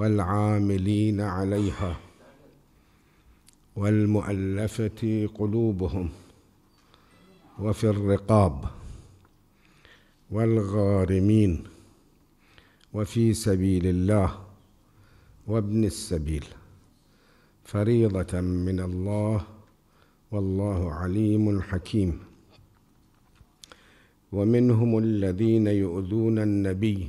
والعاملين عليها والمؤلفه قلوبهم وفي الرقاب والغارمين وفي سبيل الله وابن السبيل فريضه من الله والله عليم حكيم ومنهم الذين يؤذون النبي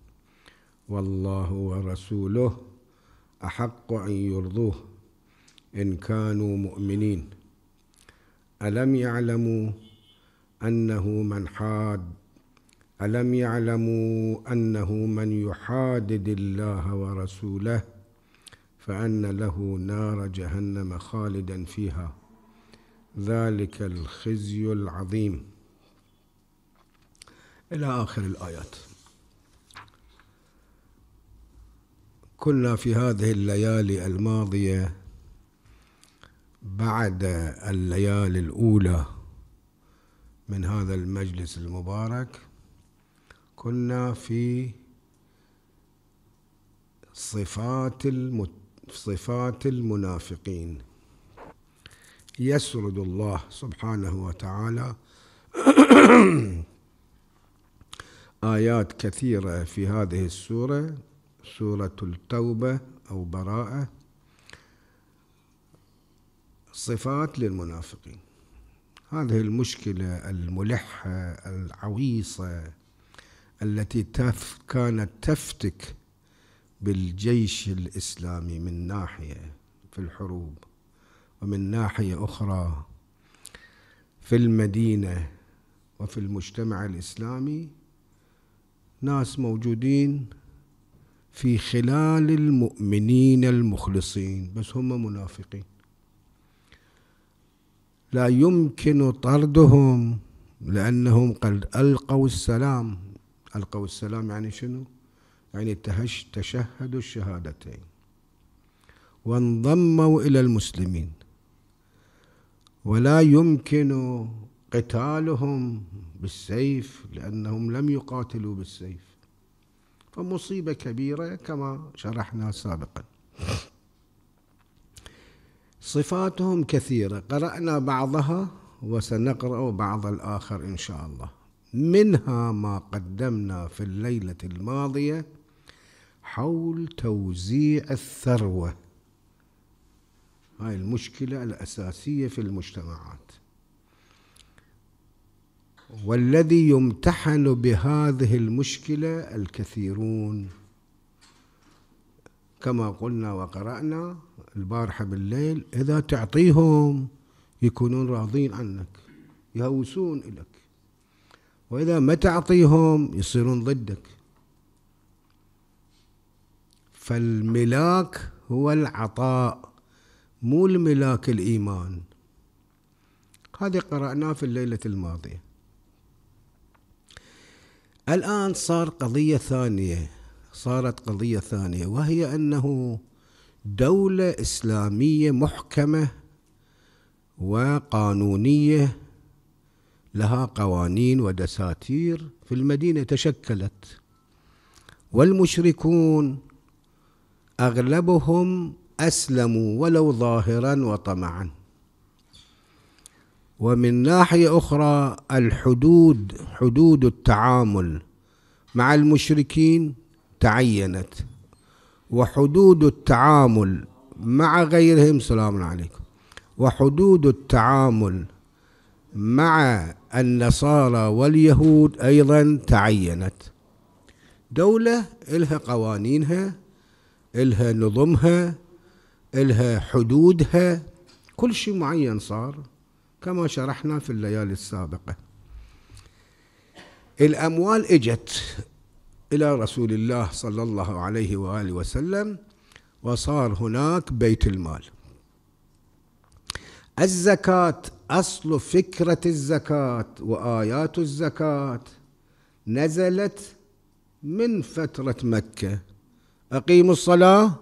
والله ورسوله احق ان يرضوه ان كانوا مؤمنين الم يعلموا انه من حاد الم يعلموا انه من يحادد الله ورسوله فان له نار جهنم خالدا فيها ذلك الخزي العظيم الى اخر الايات كنا في هذه الليالي الماضية بعد الليالي الأولى من هذا المجلس المبارك كنا في صفات المت... صفات المنافقين يسرد الله سبحانه وتعالى آيات كثيرة في هذه السورة سورة التوبة أو براءة صفات للمنافقين هذه المشكلة الملحة العويصة التي تف كانت تفتك بالجيش الإسلامي من ناحية في الحروب ومن ناحية أخرى في المدينة وفي المجتمع الإسلامي ناس موجودين في خلال المؤمنين المخلصين بس هم منافقين لا يمكن طردهم لأنهم قد ألقوا السلام ألقوا السلام يعني شنو؟ يعني تشهدوا الشهادتين وانضموا إلى المسلمين ولا يمكن قتالهم بالسيف لأنهم لم يقاتلوا بالسيف فمصيبة كبيرة كما شرحنا سابقا صفاتهم كثيرة قرأنا بعضها وسنقرأ بعض الآخر إن شاء الله منها ما قدمنا في الليلة الماضية حول توزيع الثروة هاي المشكلة الأساسية في المجتمعات والذي يمتحن بهذه المشكلة الكثيرون كما قلنا وقرأنا البارحة بالليل إذا تعطيهم يكونون راضين عنك يهوسون إلك وإذا ما تعطيهم يصيرون ضدك فالملاك هو العطاء مو الملاك الإيمان هذه قرأناه في الليلة الماضية الآن صار قضية ثانية صارت قضية ثانية وهي أنه دولة إسلامية محكمة وقانونية لها قوانين ودساتير في المدينة تشكلت والمشركون أغلبهم أسلموا ولو ظاهرا وطمعا ومن ناحية أخرى الحدود حدود التعامل مع المشركين تعينت وحدود التعامل مع غيرهم سلام عليكم وحدود التعامل مع النصارى واليهود أيضا تعينت دولة إلها قوانينها إلها نظمها إلها حدودها كل شيء معين صار كما شرحنا في الليالي السابقة الأموال إجت إلى رسول الله صلى الله عليه وآله وسلم وصار هناك بيت المال الزكاة أصل فكرة الزكاة وآيات الزكاة نزلت من فترة مكة أقيموا الصلاة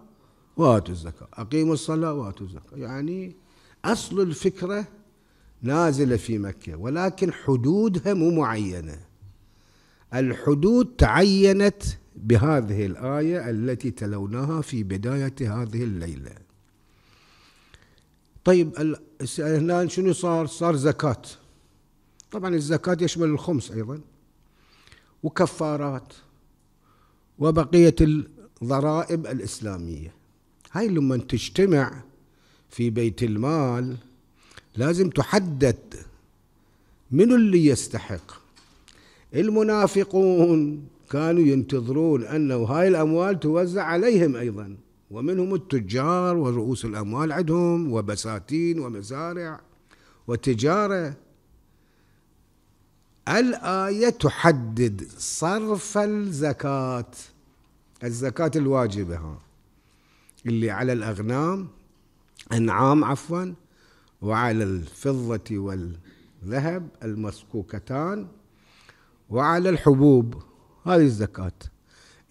وآتوا الزكاة أقيموا الصلاة وآتوا الزكاة يعني أصل الفكرة نازلة في مكة ولكن حدودها مو معينة الحدود تعينت بهذه الآية التي تلوناها في بداية هذه الليلة طيب هنا شنو صار صار زكاة طبعا الزكاة يشمل الخمس أيضا وكفارات وبقية الضرائب الإسلامية هاي لما تجتمع في بيت المال لازم تحدد من اللي يستحق المنافقون كانوا ينتظرون أنه هاي الأموال توزع عليهم أيضا ومنهم التجار ورؤوس الأموال عندهم وبساتين ومزارع وتجارة الآية تحدد صرف الزكاة الزكاة الواجبة ها اللي على الأغنام أنعام عفواً وعلى الفضة والذهب المسكوكتان وعلى الحبوب هذه الزكاة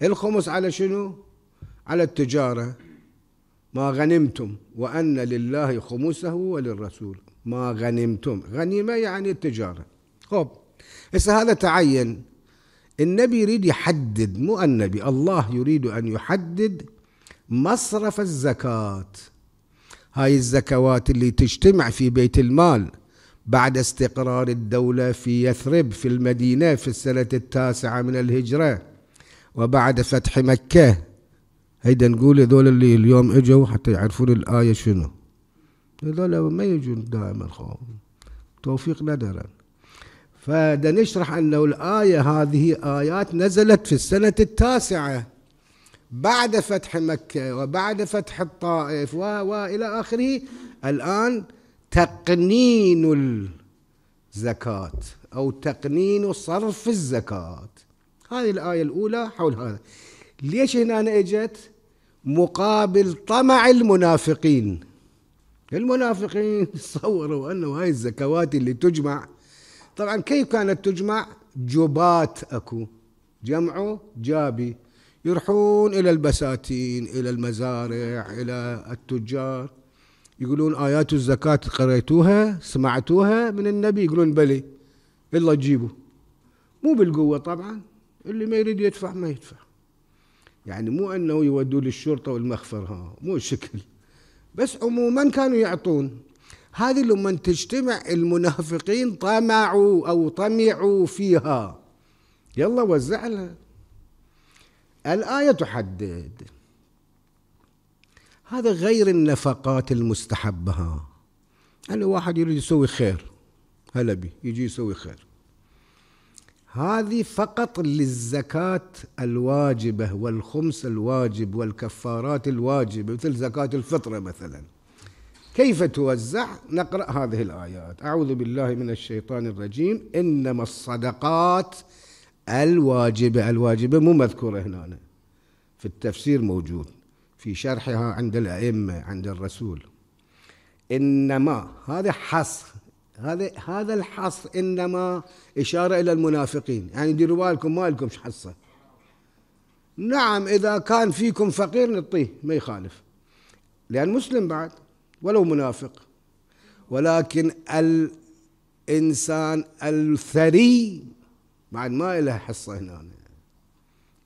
الخمس على شنو؟ على التجارة ما غنمتم وأن لله خمسه وللرسول ما غنمتم غنيمة يعني التجارة خب هسه هذا تعين النبي يريد يحدد مو النبي الله يريد أن يحدد مصرف الزكاه هاي الزكوات اللي تجتمع في بيت المال بعد استقرار الدولة في يثرب في المدينة في السنة التاسعة من الهجرة وبعد فتح مكة هيدا نقول هذول اللي اليوم اجوا حتى يعرفون الآية شنو هذول ما يجون دائما خوف توفيق ندرا فدا نشرح أنه الآية هذه آيات نزلت في السنة التاسعة بعد فتح مكة وبعد فتح الطائف وإلى آخره الآن تقنين الزكاة أو تقنين صرف الزكاة هذه الآية الأولى حول هذا ليش هنا اجت مقابل طمع المنافقين المنافقين صوروا أنه هاي الزكوات اللي تجمع طبعا كيف كانت تجمع جبات أكو جمعه جابي يروحون إلى البساتين إلى المزارع إلى التجار يقولون آيات الزكاة قريتوها سمعتوها من النبي يقولون بلي يلا جيبوا مو بالقوة طبعا اللي ما يريد يدفع ما يدفع يعني مو أنه يودوا للشرطة والمخفر ها مو الشكل بس عموما كانوا يعطون هذه لما تجتمع المنافقين طمعوا أو طمعوا فيها يلا وزع لها الآية تحدد هذا غير النفقات المستحبة ها واحد يريد يسوي خير هلا بي يجي يسوي خير هذه فقط للزكاة الواجبة والخمس الواجب والكفارات الواجبة مثل زكاة الفطرة مثلا كيف توزع نقرأ هذه الآيات أعوذ بالله من الشيطان الرجيم إنما الصدقات الواجبة الواجبة مو مذكورة هنا في التفسير موجود في شرحها عند الأئمة عند الرسول إنما هذا حصر هذا هذا الحصر إنما إشارة إلى المنافقين يعني ديروا بالكم ما لكم حصة نعم إذا كان فيكم فقير نعطيه ما يخالف لأن مسلم بعد ولو منافق ولكن الإنسان الثري بعد ما لها حصة هنا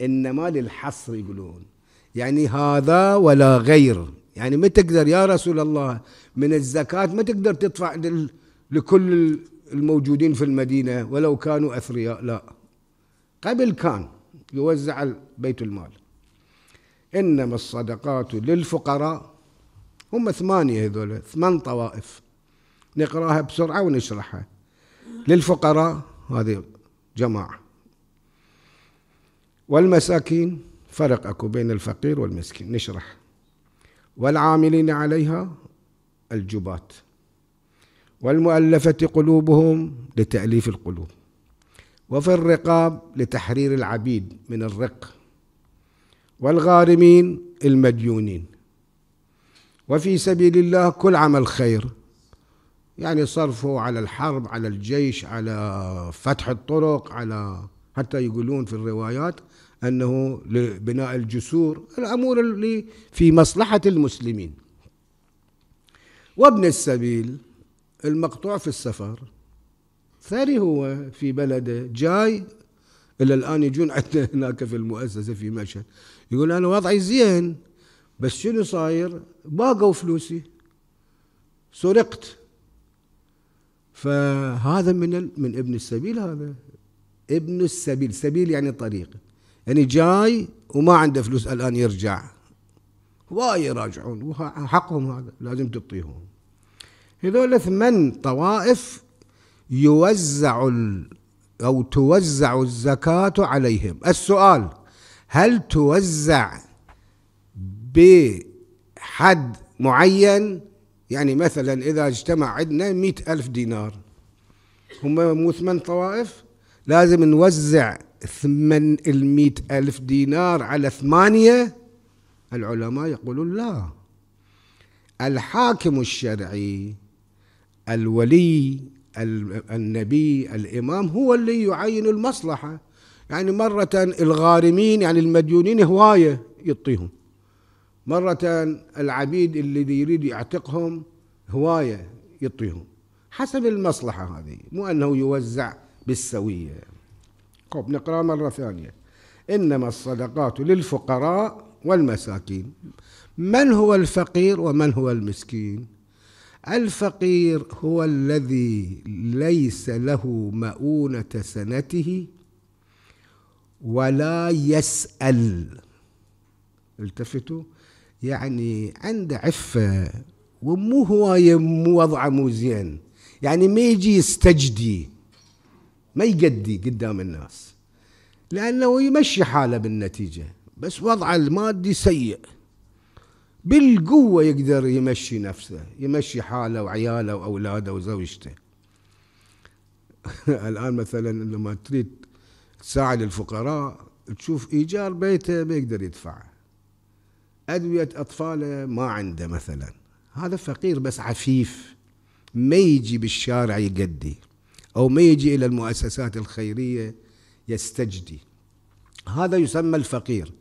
إنما للحصر يقولون يعني هذا ولا غير يعني ما تقدر يا رسول الله من الزكاة ما تقدر تدفع لكل الموجودين في المدينة ولو كانوا أثرياء لا قبل كان يوزع بيت المال إنما الصدقات للفقراء هم ثمانية هذول ثمان طوائف نقراها بسرعة ونشرحها للفقراء هذه جماعة والمساكين فرق أكو بين الفقير والمسكين نشرح والعاملين عليها الجبات والمؤلفة قلوبهم لتأليف القلوب وفي الرقاب لتحرير العبيد من الرق والغارمين المديونين وفي سبيل الله كل عمل خير يعني صرفوا على الحرب على الجيش على فتح الطرق على حتى يقولون في الروايات أنه لبناء الجسور الأمور اللي في مصلحة المسلمين وابن السبيل المقطوع في السفر ثري هو في بلده جاي إلى الآن يجون عندنا هناك في المؤسسة في مشهد يقول أنا وضعي زين بس شنو صاير باقوا فلوسي سرقت فهذا من من ابن السبيل هذا ابن السبيل سبيل يعني طريق يعني جاي وما عنده فلوس الآن يرجع هواية يراجعون وحقهم هذا لازم تعطيهم هذول ثمان طوائف يوزع ال أو توزع الزكاة عليهم السؤال هل توزع بحد معين يعني مثلا إذا اجتمع عندنا مئة ألف دينار هم مو ثمان طوائف لازم نوزع ثمن المئة ألف دينار على ثمانية العلماء يقولون لا الحاكم الشرعي الولي النبي الإمام هو اللي يعين المصلحة يعني مرة الغارمين يعني المديونين هواية يعطيهم مرة العبيد اللي يريد يعتقهم هواية يطيهم حسب المصلحة هذه مو أنه يوزع بالسوية قب طيب، نقرأ مرة ثانية إنما الصدقات للفقراء والمساكين من هو الفقير ومن هو المسكين الفقير هو الذي ليس له مؤونة سنته ولا يسأل التفتوا يعني عنده عفة ومو هواية مو وضعه مو زين يعني ما يجي يستجدي ما يقدي قدام الناس لأنه يمشي حاله بالنتيجة بس وضعه المادي سيء بالقوة يقدر يمشي نفسه يمشي حاله وعياله وأولاده وزوجته الآن مثلا لما تريد تساعد الفقراء تشوف إيجار بيته ما يقدر يدفعه أدوية أطفاله ما عنده مثلا هذا فقير بس عفيف ما يجي بالشارع يقدي أو ما يجي إلى المؤسسات الخيرية يستجدي هذا يسمى الفقير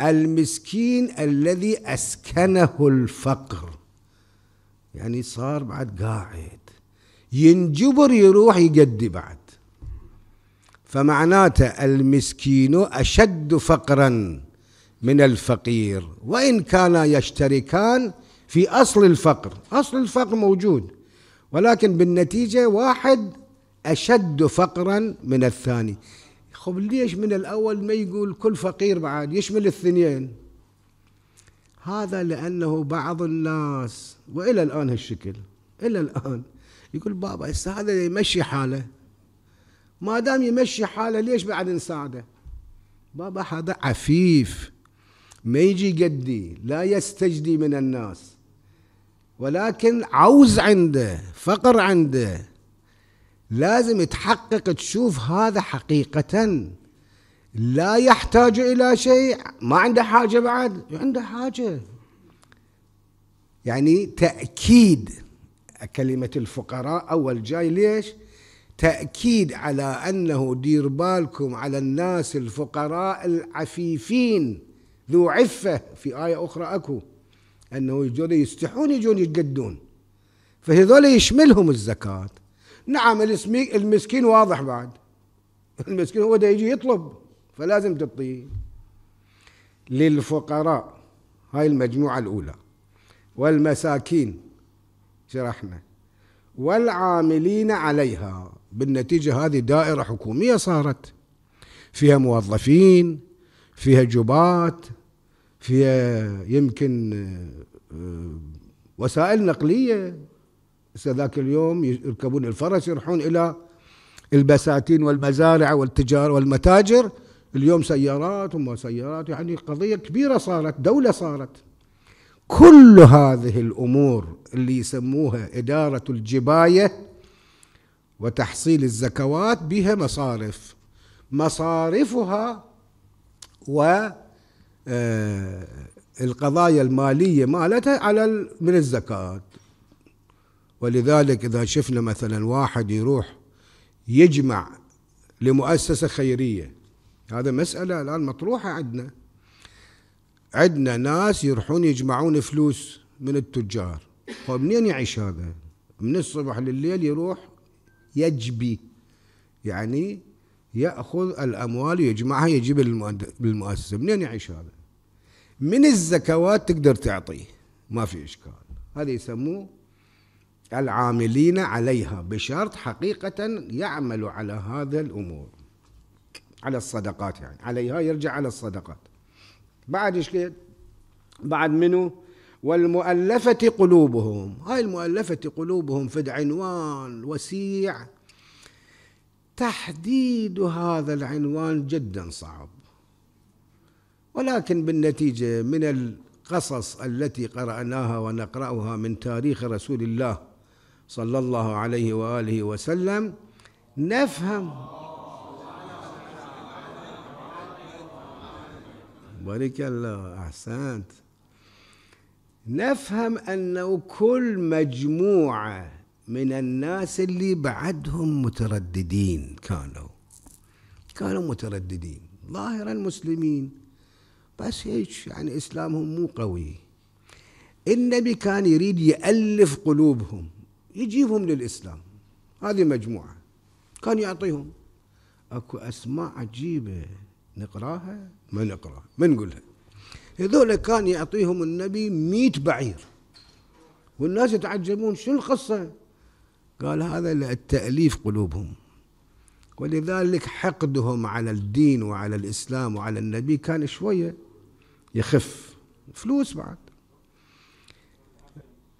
المسكين الذي أسكنه الفقر يعني صار بعد قاعد ينجبر يروح يقدي بعد فمعناته المسكين أشد فقراً من الفقير وإن كانا يشتركان في أصل الفقر أصل الفقر موجود ولكن بالنتيجة واحد أشد فقرا من الثاني خب ليش من الأول ما يقول كل فقير بعد يشمل الثنين هذا لأنه بعض الناس وإلى الآن هالشكل إلى الآن يقول بابا هسه هذا يمشي حاله ما دام يمشي حاله ليش بعد نساعده بابا هذا عفيف ما يجي قدي لا يستجدي من الناس ولكن عوز عنده فقر عنده لازم تحقق تشوف هذا حقيقة لا يحتاج إلى شيء ما عنده حاجة بعد عنده حاجة يعني تأكيد كلمة الفقراء أول جاي ليش تأكيد على أنه دير بالكم على الناس الفقراء العفيفين ذو عفة في آية أخرى أكو أنه يجون يستحون يجون يتقدون فهذول يشملهم الزكاة نعم المسكين واضح بعد المسكين هو ده يجي يطلب فلازم تعطيه للفقراء هاي المجموعة الأولى والمساكين شرحنا والعاملين عليها بالنتيجة هذه دائرة حكومية صارت فيها موظفين فيها جبات فيها يمكن آه، وسائل نقلية ذاك اليوم يركبون الفرس يروحون إلى البساتين والمزارع والتجار والمتاجر اليوم سيارات وما سيارات يعني قضية كبيرة صارت دولة صارت كل هذه الأمور اللي يسموها إدارة الجباية وتحصيل الزكوات بها مصارف مصارفها و آه، القضايا المالية مالتها على من الزكاة ولذلك إذا شفنا مثلا واحد يروح يجمع لمؤسسة خيرية هذا مسألة الآن مطروحة عندنا عندنا ناس يروحون يجمعون فلوس من التجار طيب، منين يعيش هذا من الصبح لليل يروح يجبي يعني يأخذ الأموال ويجمعها يجيب للمؤسسة منين يعيش هذا من الزكوات تقدر تعطيه ما في إشكال هذا يسموه العاملين عليها بشرط حقيقة يعملوا على هذا الأمور على الصدقات يعني عليها يرجع على الصدقات بعد ايش بعد منو والمؤلفة قلوبهم هاي المؤلفة قلوبهم فد عنوان وسيع تحديد هذا العنوان جدا صعب ولكن بالنتيجه من القصص التي قراناها ونقراها من تاريخ رسول الله صلى الله عليه واله وسلم نفهم بارك الله احسنت نفهم انه كل مجموعه من الناس اللي بعدهم مترددين كانوا كانوا مترددين ظاهرا مسلمين بس هيك يعني اسلامهم مو قوي النبي كان يريد يالف قلوبهم يجيبهم للاسلام هذه مجموعه كان يعطيهم اكو اسماء عجيبه نقراها ما نقراها ما نقولها هذول كان يعطيهم النبي مئة بعير والناس يتعجبون شو القصه قال هذا للتأليف قلوبهم ولذلك حقدهم على الدين وعلى الإسلام وعلى النبي كان شوية يخف فلوس بعد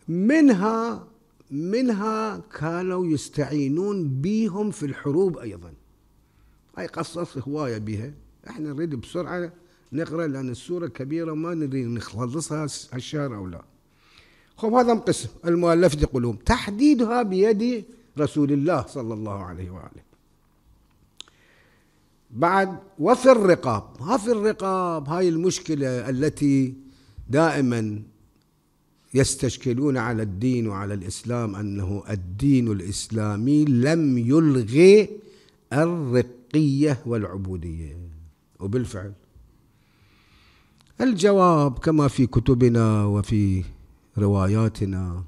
منها منها كانوا يستعينون بيهم في الحروب أيضا هاي قصص هواية بها احنا نريد بسرعة نقرأ لأن السورة كبيرة ما نريد نخلصها هالشهر أو لا خب هذا انقسم المؤلفة قلوب تحديدها بيد رسول الله صلى الله عليه وآله بعد وفي الرقاب ها في الرقاب هاي المشكلة التي دائما يستشكلون على الدين وعلى الإسلام أنه الدين الإسلامي لم يلغي الرقية والعبودية وبالفعل الجواب كما في كتبنا وفي رواياتنا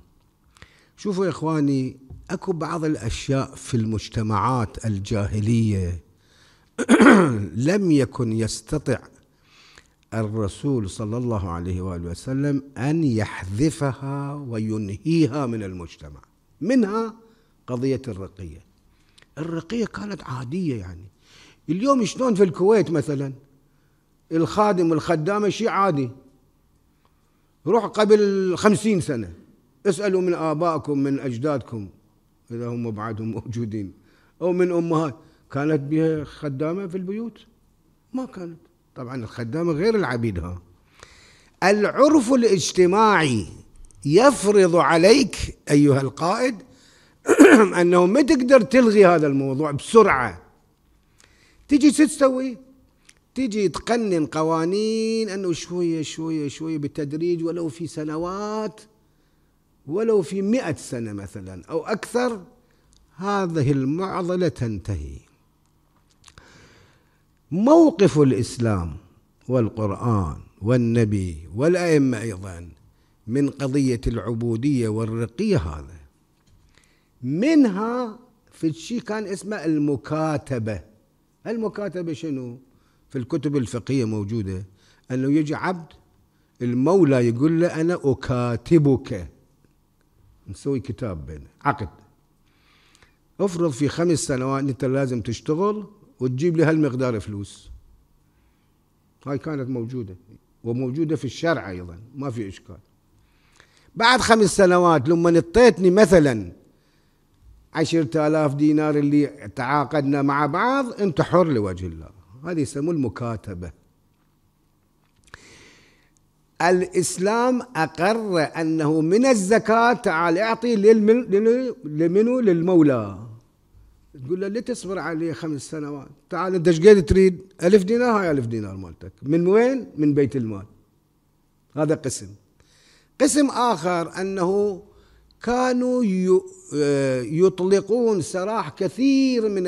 شوفوا يا إخواني أكو بعض الأشياء في المجتمعات الجاهلية لم يكن يستطع الرسول صلى الله عليه وآله وسلم أن يحذفها وينهيها من المجتمع منها قضية الرقية الرقية كانت عادية يعني اليوم شلون في الكويت مثلا الخادم والخدامة شيء عادي روح قبل خمسين سنة اسألوا من آبائكم من أجدادكم إذا هم بعدهم موجودين أو من أمهات كانت بها خدامة في البيوت ما كانت طبعا الخدامة غير العبيد ها العرف الاجتماعي يفرض عليك أيها القائد أنه ما تقدر تلغي هذا الموضوع بسرعة تجي شو تسوي تجي تقنن قوانين انه شويه شويه شويه بالتدريج ولو في سنوات ولو في مئة سنة مثلا أو أكثر هذه المعضلة تنتهي موقف الإسلام والقرآن والنبي والأئمة أيضا من قضية العبودية والرقي هذا منها في الشيء كان اسمه المكاتبة المكاتبة شنو؟ في الكتب الفقهية موجودة أنه يجي عبد المولى يقول له أنا أكاتبك نسوي كتاب بينه عقد افرض في خمس سنوات انت لازم تشتغل وتجيب لي هالمقدار فلوس هاي كانت موجودة وموجودة في الشرع أيضا ما في إشكال بعد خمس سنوات لما نطيتني مثلا عشرة آلاف دينار اللي تعاقدنا مع بعض أنت حر لوجه الله هذه يسموه المكاتبة الإسلام أقر أنه من الزكاة تعال أعطي لمنو للمولى تقول له ليه تصبر علي خمس سنوات تعال أنت ايش قد تريد ألف دينار هاي ألف دينار مالتك من وين من بيت المال هذا قسم قسم آخر أنه كانوا آه، يطلقون سراح كثير من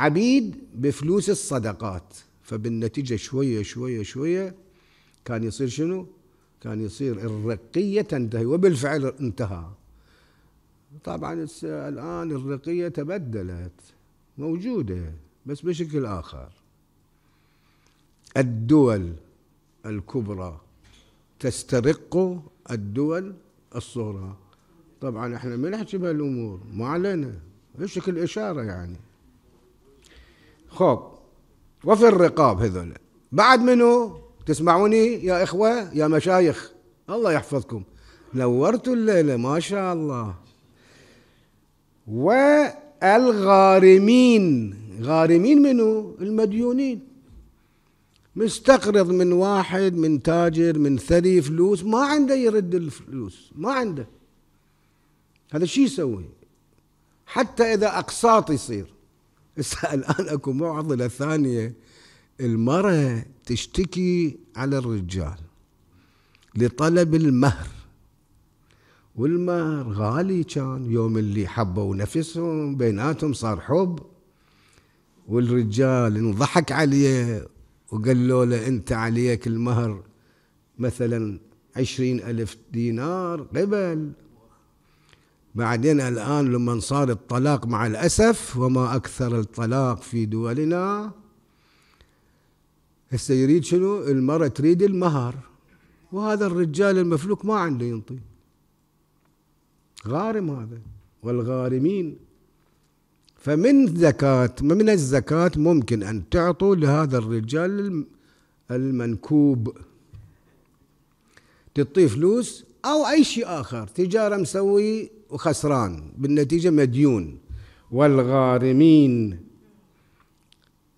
عبيد بفلوس الصدقات فبالنتيجة شوية شوية شوية كان يصير شنو كان يصير الرقية تنتهي وبالفعل انتهى طبعا الآن الرقية تبدلت موجودة بس بشكل آخر الدول الكبرى تسترق الدول الصغرى طبعا احنا ما نحكي بهالامور ما علينا بشكل اشاره يعني خب وفي الرقاب هذول بعد منو تسمعوني يا إخوة يا مشايخ الله يحفظكم نورتوا الليلة ما شاء الله والغارمين غارمين منو المديونين مستقرض من واحد من تاجر من ثري فلوس ما عنده يرد الفلوس ما عنده هذا شو يسوي حتى إذا أقساط يصير الآن أكو معضلة ثانية المرأة تشتكي على الرجال لطلب المهر والمهر غالي كان يوم اللي حبوا نفسهم بيناتهم صار حب والرجال انضحك عليه وقال له انت عليك المهر مثلا عشرين ألف دينار قبل بعدين الآن لما صار الطلاق مع الأسف وما أكثر الطلاق في دولنا هسه يريد شنو المرأة تريد المهر وهذا الرجال المفلوك ما عنده ينطي غارم هذا والغارمين فمن زكاة من الزكاة ممكن أن تعطوا لهذا الرجال المنكوب تعطيه فلوس أو أي شيء آخر تجارة مسوي وخسران بالنتيجة مديون والغارمين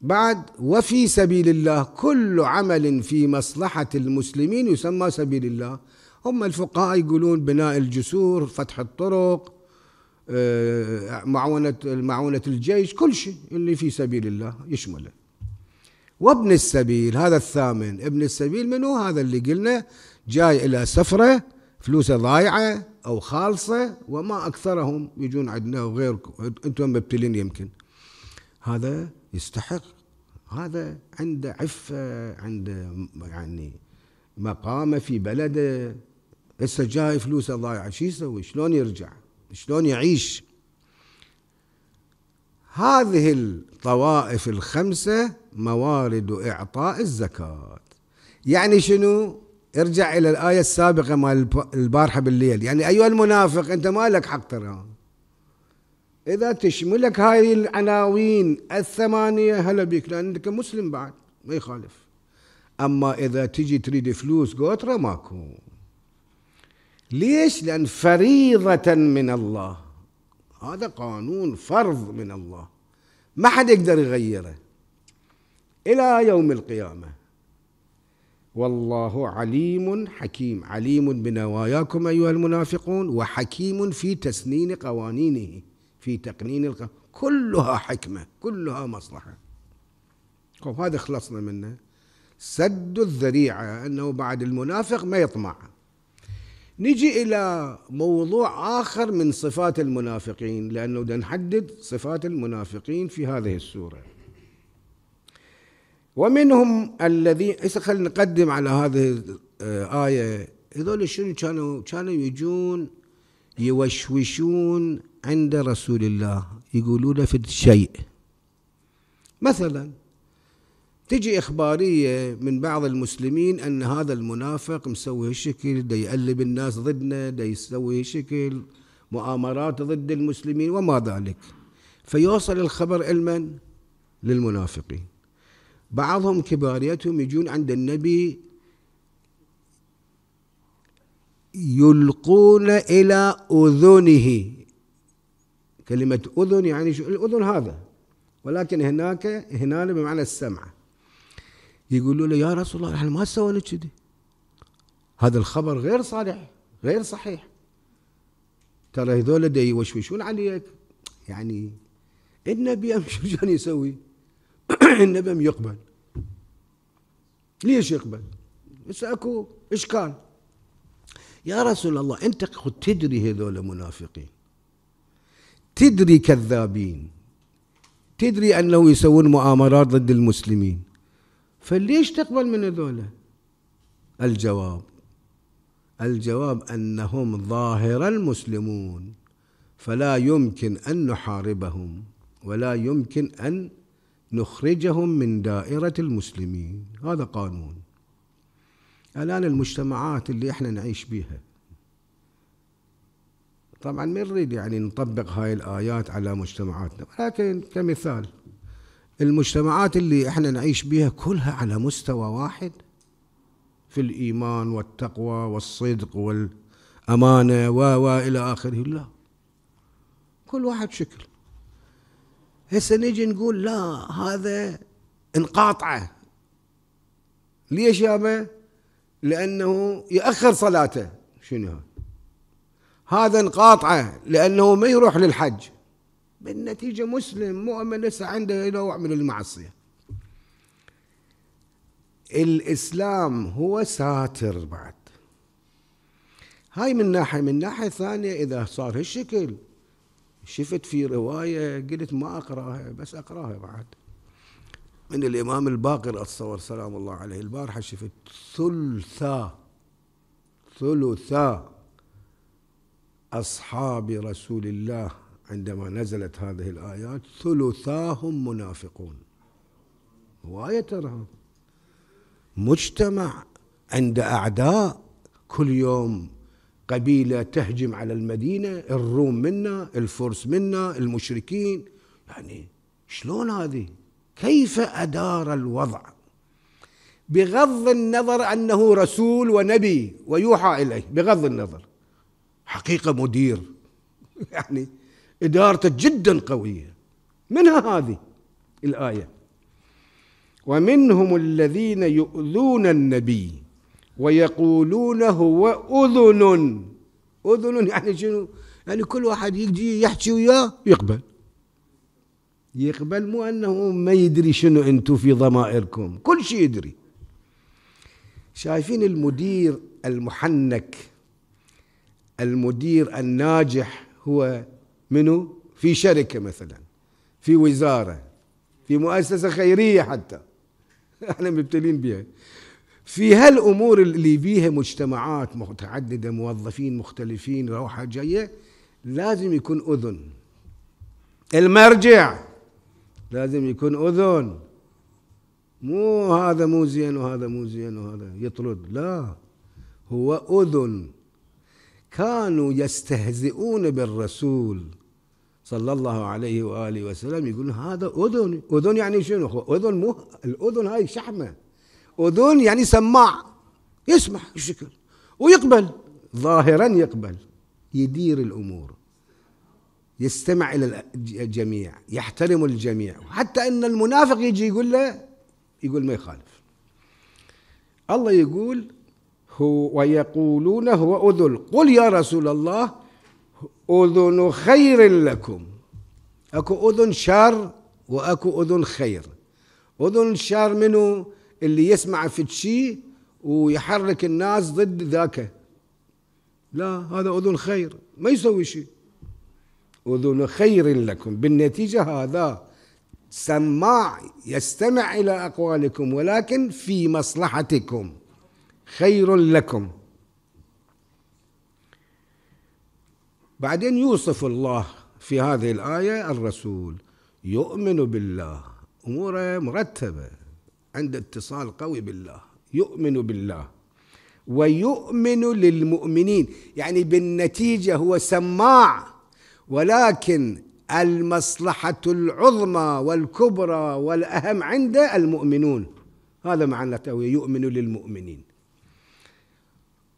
بعد وفي سبيل الله كل عمل في مصلحة المسلمين يسمى سبيل الله هم الفقهاء يقولون بناء الجسور فتح الطرق آه، معونة معونة الجيش كل شيء اللي في سبيل الله يشمله وابن السبيل هذا الثامن ابن السبيل منو هذا اللي قلنا جاي إلى سفرة فلوسه ضايعة أو خالصة وما أكثرهم يجون عندنا وغيركم أنتم مبتلين يمكن هذا يستحق هذا عنده عفة عنده يعني مقامة في بلده هسه جاي فلوسه ضايعة شو يسوي شلون يرجع شلون يعيش هذه الطوائف الخمسة موارد إعطاء الزكاة يعني شنو ارجع الى الايه السابقه مال البارحه بالليل يعني ايها المنافق انت ما لك حق ترى اذا تشملك هاي العناوين الثمانيه هلا بيك لانك مسلم بعد ما يخالف اما اذا تجي تريد فلوس قوترة ماكو ليش لان فريضه من الله هذا قانون فرض من الله ما حد يقدر يغيره الى يوم القيامه والله عليم حكيم عليم بنواياكم أيها المنافقون وحكيم في تسنين قوانينه في تقنين الق... كلها حكمة كلها مصلحة وهذا طيب خلصنا منه سد الذريعة أنه بعد المنافق ما يطمع نجي إلى موضوع آخر من صفات المنافقين لأنه نحدد صفات المنافقين في هذه السورة ومنهم الذي هسه خلينا نقدم على هذه الآية آه، هذول شنو كانوا كانوا يجون يوشوشون عند رسول الله يقولون في الشيء مثلا تجي إخبارية من بعض المسلمين أن هذا المنافق مسوي شكل دا يقلب الناس ضدنا دا يسوي شكل مؤامرات ضد المسلمين وما ذلك فيوصل الخبر لمن؟ للمنافقين بعضهم كباريتهم يجون عند النبي يلقون إلى أذنه كلمة أذن يعني شو الأذن هذا ولكن هناك هنا بمعنى السمع يقولوا له يا رسول الله احنا ما سوينا كذي هذا الخبر غير صالح غير صحيح ترى هذول يوشوشون عليك يعني النبي شو شلون يسوي؟ النبي لم يقبل ليش يقبل بس اكو اشكال يا رسول الله انت تدري هذول منافقين تدري كذابين تدري انه يسوون مؤامرات ضد المسلمين فليش تقبل من هذول الجواب الجواب انهم ظاهر المسلمون فلا يمكن ان نحاربهم ولا يمكن ان نخرجهم من دائرة المسلمين هذا قانون الآن المجتمعات اللي احنا نعيش بها طبعا ما نريد يعني نطبق هاي الآيات على مجتمعاتنا ولكن كمثال المجتمعات اللي احنا نعيش بها كلها على مستوى واحد في الإيمان والتقوى والصدق والأمانة و إلى آخره لا كل واحد شكل هسه نجي نقول لا هذا انقاطعه ليش يابا؟ لأنه يأخر صلاته شنو هذا انقاطعه لأنه ما يروح للحج بالنتيجة مسلم مؤمن لسه عنده نوع من المعصية الإسلام هو ساتر بعد هاي من ناحية من ناحية ثانية إذا صار هالشكل شفت في رواية قلت ما أقراها بس أقراها بعد من الإمام الباقر أتصور سلام الله عليه البارحة شفت ثلثا ثلثا أصحاب رسول الله عندما نزلت هذه الآيات ثلثاهم منافقون هواية ترى مجتمع عند أعداء كل يوم قبيلة تهجم على المدينة الروم منا الفرس منا المشركين يعني شلون هذه كيف أدار الوضع بغض النظر أنه رسول ونبي ويوحى إليه بغض النظر حقيقة مدير يعني إدارته جدا قوية منها هذه الآية ومنهم الذين يؤذون النبي ويقولون هو أذن أذن يعني شنو يعني كل واحد يجي يحكي وياه يقبل يقبل مو أنه ما يدري شنو أنتم في ضمائركم كل شيء يدري شايفين المدير المحنك المدير الناجح هو منو في شركة مثلا في وزارة في مؤسسة خيرية حتى احنا مبتلين بها في هالامور اللي بيها مجتمعات متعدده موظفين مختلفين روحه جايه لازم يكون اذن المرجع لازم يكون اذن مو هذا مو زين وهذا مو زين وهذا يطرد لا هو اذن كانوا يستهزئون بالرسول صلى الله عليه واله وسلم يقولون هذا اذن اذن يعني شنو اذن مو الاذن هاي شحمه أذن يعني سماع يسمع الشكل ويقبل ظاهرا يقبل يدير الأمور يستمع إلى الجميع يحترم الجميع حتى أن المنافق يجي يقول له يقول ما يخالف الله يقول هو ويقولون هو أذن قل يا رسول الله أذن خير لكم أكو أذن شر وأكو أذن خير أذن شر منه اللي يسمع في شيء ويحرك الناس ضد ذاك لا هذا أذن خير ما يسوي شيء أذن خير لكم بالنتيجة هذا سماع يستمع إلى أقوالكم ولكن في مصلحتكم خير لكم بعدين يوصف الله في هذه الآية الرسول يؤمن بالله أموره مرتبة عنده اتصال قوي بالله يؤمن بالله ويؤمن للمؤمنين يعني بالنتيجة هو سماع ولكن المصلحة العظمى والكبرى والأهم عنده المؤمنون هذا معنى التأويل يؤمن للمؤمنين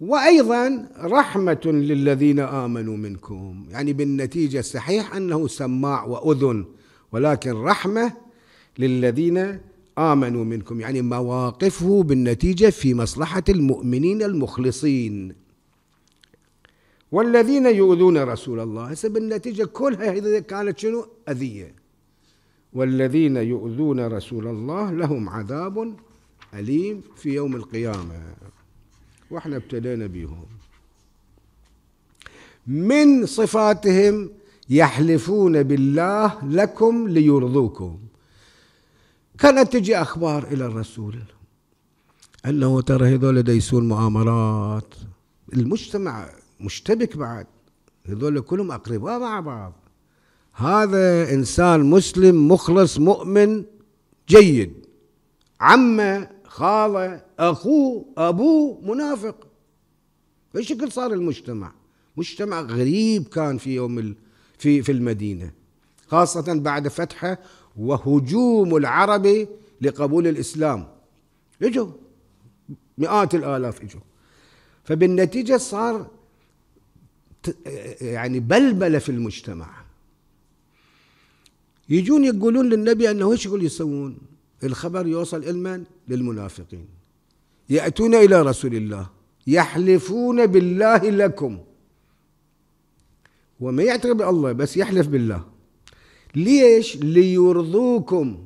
وأيضا رحمة للذين آمنوا منكم يعني بالنتيجة صحيح أنه سماع وأذن ولكن رحمة للذين آمنوا منكم يعني مواقفه بالنتيجة في مصلحة المؤمنين المخلصين والذين يؤذون رسول الله هسه بالنتيجة كلها إذا كانت شنو أذية والذين يؤذون رسول الله لهم عذاب أليم في يوم القيامة واحنا ابتلينا بهم من صفاتهم يحلفون بالله لكم ليرضوكم كانت تجي أخبار إلى الرسول انه ترى هذول ديسون مؤامرات المجتمع مشتبك بعد هذول كلهم أقرباء مع بعض هذا إنسان مسلم مخلص مؤمن جيد عمه خاله أخوه أبوه منافق بشكل صار المجتمع مجتمع غريب كان في يوم في في المدينه خاصه بعد فتحه وهجوم العرب لقبول الإسلام اجوا مئات الآلاف اجوا فبالنتيجة صار يعني بلبلة في المجتمع يجون يقولون للنبي أنه ايش يقول يسوون الخبر يوصل المن للمنافقين يأتون إلى رسول الله يحلفون بالله لكم وما يعترف بالله بس يحلف بالله ليش ليرضوكم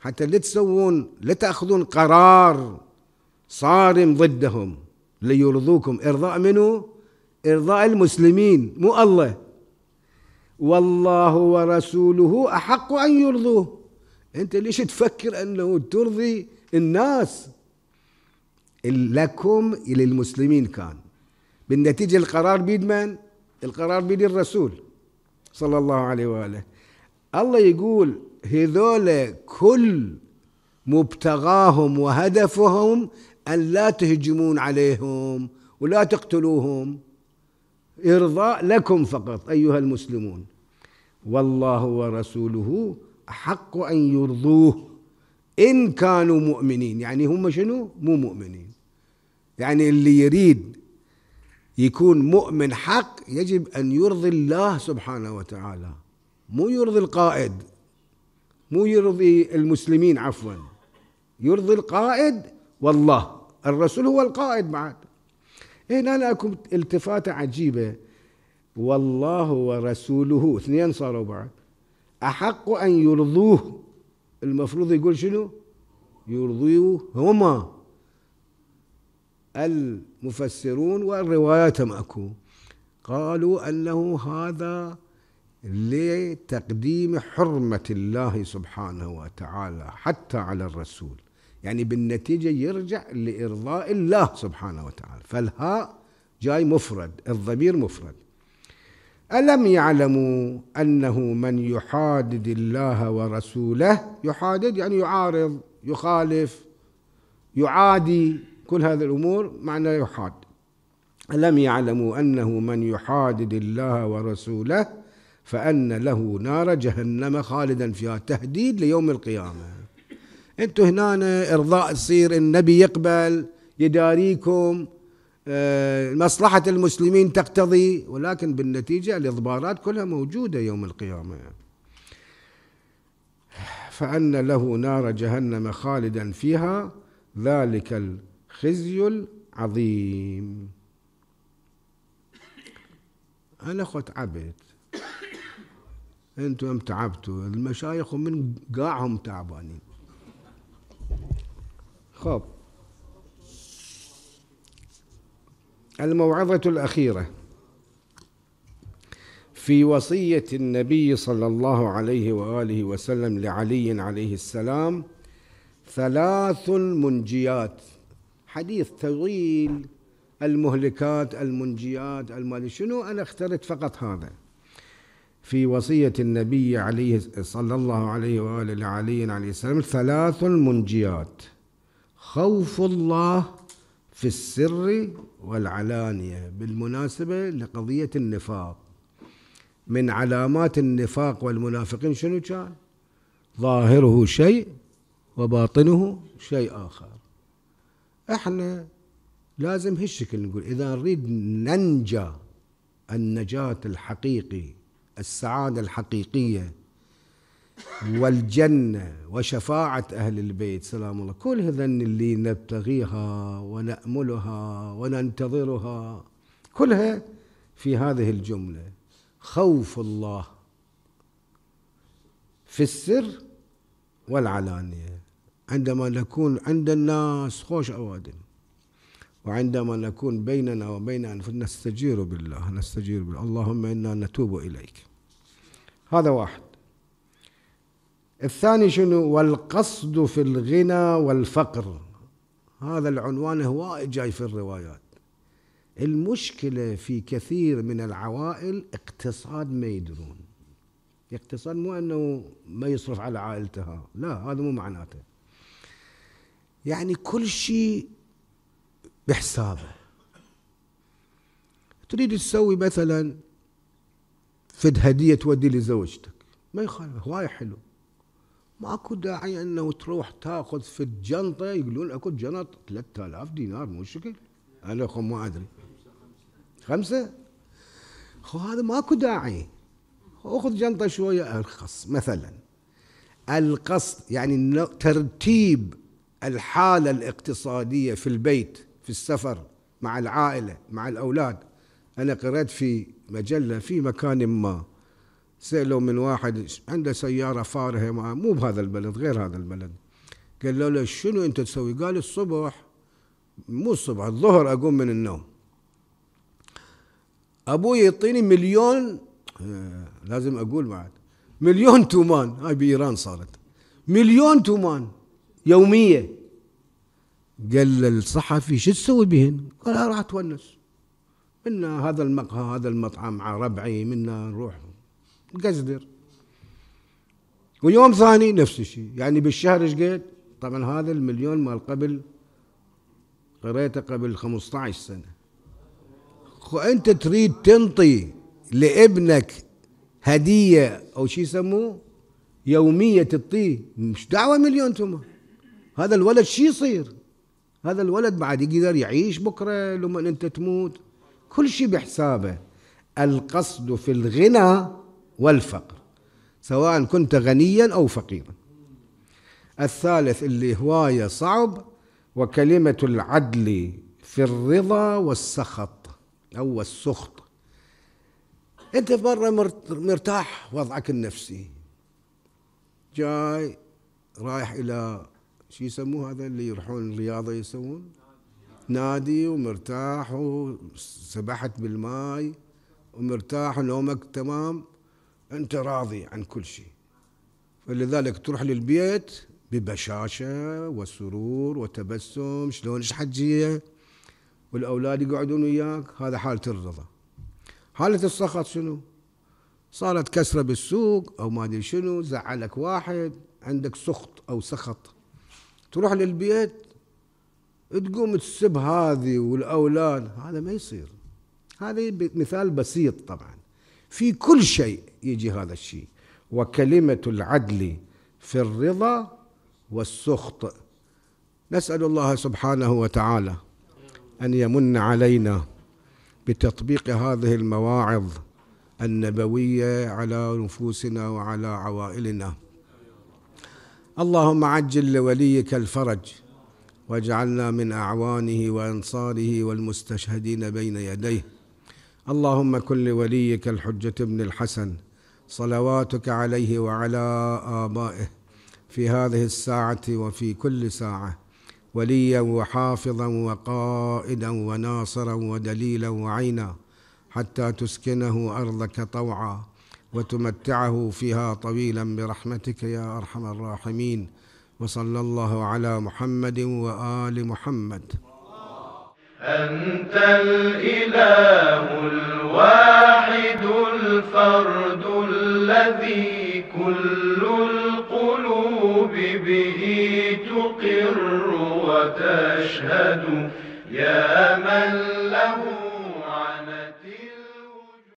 حتى لا تسوون لا تاخذون قرار صارم ضدهم ليرضوكم ارضاء منو ارضاء المسلمين مو الله والله ورسوله احق ان يرضوه انت ليش تفكر انه ترضي الناس لكم للمسلمين كان بالنتيجه القرار بيد من القرار بيد الرسول صلى الله عليه واله الله يقول هذول كل مبتغاهم وهدفهم أن لا تهجمون عليهم ولا تقتلوهم إرضاء لكم فقط أيها المسلمون والله ورسوله أحق أن يرضوه إن كانوا مؤمنين يعني هم شنو مو مؤمنين يعني اللي يريد يكون مؤمن حق يجب أن يرضي الله سبحانه وتعالى مو يرضي القائد مو يرضي المسلمين عفوا يرضي القائد والله الرسول هو القائد بعد هنا لكم التفاتة عجيبة والله ورسوله اثنين صاروا بعد أحق أن يرضوه المفروض يقول شنو يرضيه هما المفسرون والروايات ماكو قالوا أنه هذا لتقديم حرمة الله سبحانه وتعالى حتى على الرسول يعني بالنتيجة يرجع لإرضاء الله سبحانه وتعالى فالهاء جاي مفرد الضمير مفرد ألم يعلموا أنه من يحادد الله ورسوله يحادد يعني يعارض يخالف يعادي كل هذه الأمور معنى يحاد ألم يعلموا أنه من يحادد الله ورسوله فأن له نار جهنم خالدا فيها تهديد ليوم القيامة أنتم هنا ارضاء تصير النبي يقبل يداريكم آه، مصلحة المسلمين تقتضي ولكن بالنتيجة الإضبارات كلها موجودة يوم القيامة فأن له نار جهنم خالدا فيها ذلك الخزي العظيم أنا خط عبد انتم تعبتوا المشايخ من قاعهم تعبانين خب الموعظة الأخيرة في وصية النبي صلى الله عليه وآله وسلم لعلي عليه السلام ثلاث منجيات حديث طويل المهلكات المنجيات المال شنو أنا اخترت فقط هذا في وصية النبي عليه صلى الله عليه وآله لعلي عليه السلام ثلاث منجيات خوف الله في السر والعلانية بالمناسبة لقضية النفاق من علامات النفاق والمنافقين شنو كان ظاهره شيء وباطنه شيء آخر احنا لازم هالشكل نقول إذا نريد ننجى النجاة الحقيقي السعاده الحقيقيه والجنه وشفاعه اهل البيت سلام الله كل هذن اللي نبتغيها وناملها وننتظرها كلها في هذه الجمله خوف الله في السر والعلانيه عندما نكون عند الناس خوش اوادم وعندما نكون بيننا وبين أنفسنا نستجير بالله نستجير بالله اللهم إنا نتوب إليك هذا واحد الثاني شنو والقصد في الغنى والفقر هذا العنوان هو جاي في الروايات المشكلة في كثير من العوائل اقتصاد ما يدرون اقتصاد مو أنه ما يصرف على عائلتها لا هذا مو معناته يعني كل شيء بحسابه تريد تسوي مثلا فد هدية تودي لزوجتك ما يخالف هواية حلو ماكو داعي انه تروح تاخذ في الجنطه يقولون اكو جنط 3000 دينار مو شكل انا ما ادري خمسه خو هذا ماكو داعي اخذ جنطه شويه ارخص مثلا القصد يعني ترتيب الحاله الاقتصاديه في البيت في السفر مع العائلة مع الأولاد أنا قرأت في مجلة في مكان ما سألوا من واحد عنده سيارة فارهة مو بهذا البلد غير هذا البلد قالوا له شنو أنت تسوي قال الصبح مو الصبح الظهر أقوم من النوم أبوي يعطيني مليون آه، لازم أقول بعد مليون تومان هاي بإيران صارت مليون تومان يومية قال الصحفي شو تسوي بهن؟ قال راح اتونس منا هذا المقهى هذا المطعم مع ربعي منا نروح قصدر ويوم ثاني نفس الشيء يعني بالشهر ايش قد؟ طبعا هذا المليون مال قبل قريته قبل 15 سنه انت تريد تنطي لابنك هديه او شيء يسموه يوميه تعطيه مش دعوه مليون تمر هذا الولد شو يصير؟ هذا الولد بعد يقدر يعيش بكرة لما أنت تموت كل شيء بحسابه القصد في الغنى والفقر سواء كنت غنيا أو فقيرا الثالث اللي هواية صعب وكلمة العدل في الرضا والسخط أو السخط أنت برا مرة مرتاح وضعك النفسي جاي رايح إلى شو يسموه هذا اللي يروحون الرياضة يسوون نادي ومرتاح وسبحت بالماي ومرتاح ونومك تمام أنت راضي عن كل شيء فلذلك تروح للبيت ببشاشة وسرور وتبسم شلون ايش حجية والأولاد يقعدون وياك هذا حالة الرضا حالة السخط شنو صارت كسرة بالسوق أو ما أدري شنو زعلك واحد عندك سخط أو سخط تروح للبيت تقوم تسب هذه والأولاد هذا ما يصير هذا مثال بسيط طبعا في كل شيء يجي هذا الشيء وكلمة العدل في الرضا والسخط نسأل الله سبحانه وتعالى أن يمن علينا بتطبيق هذه المواعظ النبوية على نفوسنا وعلى عوائلنا اللهم عجل لوليك الفرج واجعلنا من اعوانه وانصاره والمستشهدين بين يديه اللهم كن لوليك الحجه بن الحسن صلواتك عليه وعلى ابائه في هذه الساعه وفي كل ساعه وليا وحافظا وقائدا وناصرا ودليلا وعينا حتى تسكنه ارضك طوعا وتمتعه فيها طويلا برحمتك يا ارحم الراحمين وصلى الله على محمد وال محمد انت الاله الواحد الفرد الذي كل القلوب به تقر وتشهد يا من له